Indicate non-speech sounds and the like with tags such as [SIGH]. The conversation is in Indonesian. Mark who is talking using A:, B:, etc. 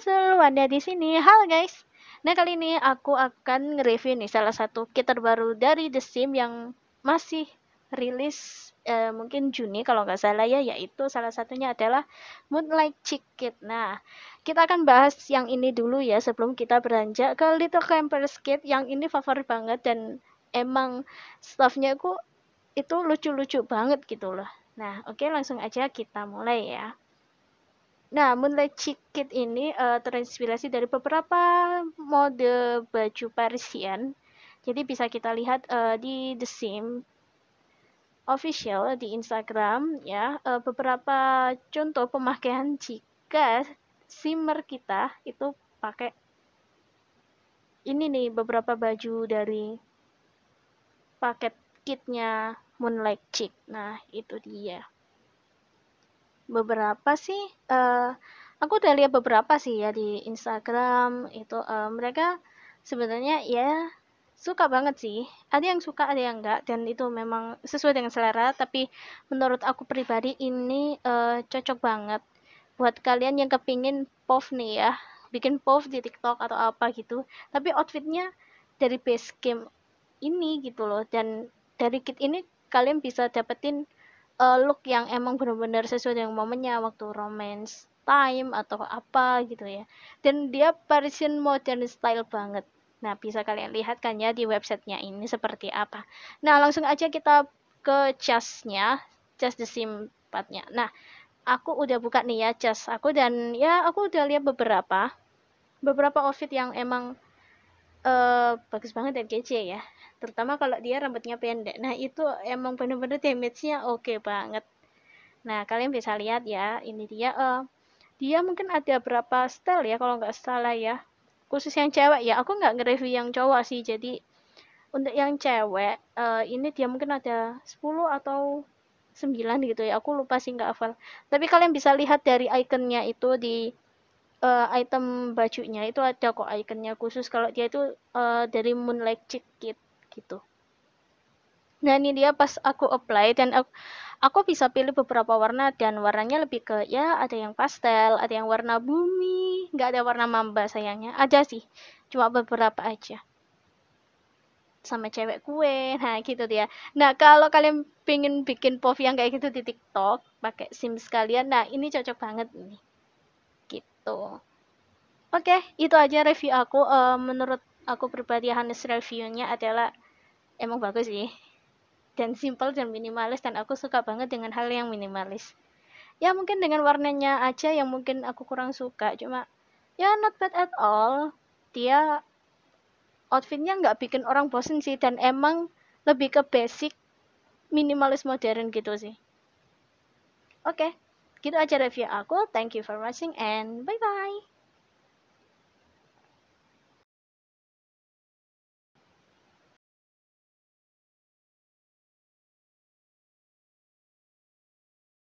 A: selalu ada di sini. Halo guys. Nah, kali ini aku akan nge-review nih salah satu kit terbaru dari The Sim yang masih rilis eh, mungkin Juni kalau nggak salah ya, yaitu salah satunya adalah Moonlight Chick Kit. Nah, kita akan bahas yang ini dulu ya sebelum kita beranjak ke Little Campers Kit yang ini favorit banget dan emang staffnya aku itu lucu-lucu banget gitu loh. Nah, oke okay, langsung aja kita mulai ya. Nah, Moonlight Chicken ini uh, terinspirasi dari beberapa mode baju Parisian. Jadi bisa kita lihat uh, di The Sim official di Instagram ya uh, beberapa contoh pemakaian jika simmer kita itu pakai ini nih beberapa baju dari paket kitnya Moonlight Chick. Nah, itu dia beberapa sih uh, aku udah lihat beberapa sih ya di Instagram itu uh, mereka sebenarnya ya suka banget sih ada yang suka ada yang enggak dan itu memang sesuai dengan selera tapi menurut aku pribadi ini uh, cocok banget buat kalian yang kepingin puff nih ya bikin puff di TikTok atau apa gitu tapi outfitnya dari base game ini gitu loh dan dari kit ini kalian bisa dapetin uh, look yang emang bener-bener sesuai dengan momennya waktu romance time atau apa gitu ya dan dia Parisian modern style banget nah bisa kalian lihat kan ya di websitenya ini seperti apa nah langsung aja kita ke jasnya jas the sim nah aku udah buka nih ya jas aku dan ya aku udah lihat beberapa beberapa outfit yang emang uh, bagus banget dan kece ya terutama kalau dia rambutnya pendek nah itu emang bener-bener damage-nya oke okay banget nah kalian bisa lihat ya ini dia uh, dia mungkin ada berapa style ya kalau nggak salah ya khusus yang cewek ya aku nggak nge-review yang cowok sih jadi untuk yang cewek uh, ini dia mungkin ada 10 atau 9 gitu ya aku lupa sih nggak hafal tapi kalian bisa lihat dari ikonnya itu di uh, item bajunya itu ada kok ikonnya khusus kalau dia itu uh, dari Moonlight Chick Kit gitu. Nah ini dia pas aku apply dan aku, aku bisa pilih beberapa warna dan warnanya lebih ke ya ada yang pastel, ada yang warna bumi, nggak ada warna mamba sayangnya. Ada sih, cuma beberapa aja sama cewek kue, [LAUGHS] nah gitu dia. Nah kalau kalian pengen bikin pov yang kayak gitu di TikTok pakai sim sekalian, nah ini cocok banget nih gitu. Oke, okay, itu aja review aku. Uh, menurut aku pribadi Hannes reviewnya adalah emang bagus sih. Dan simple dan minimalis dan aku suka banget dengan hal yang minimalis. Ya mungkin dengan warnanya aja yang mungkin aku kurang suka. Cuma ya not bad at all. Dia outfitnya nggak bikin orang bosen sih dan emang lebih ke basic minimalis modern gitu sih. Oke. Okay. Gitu aja review aku. Thank you for watching and bye-bye.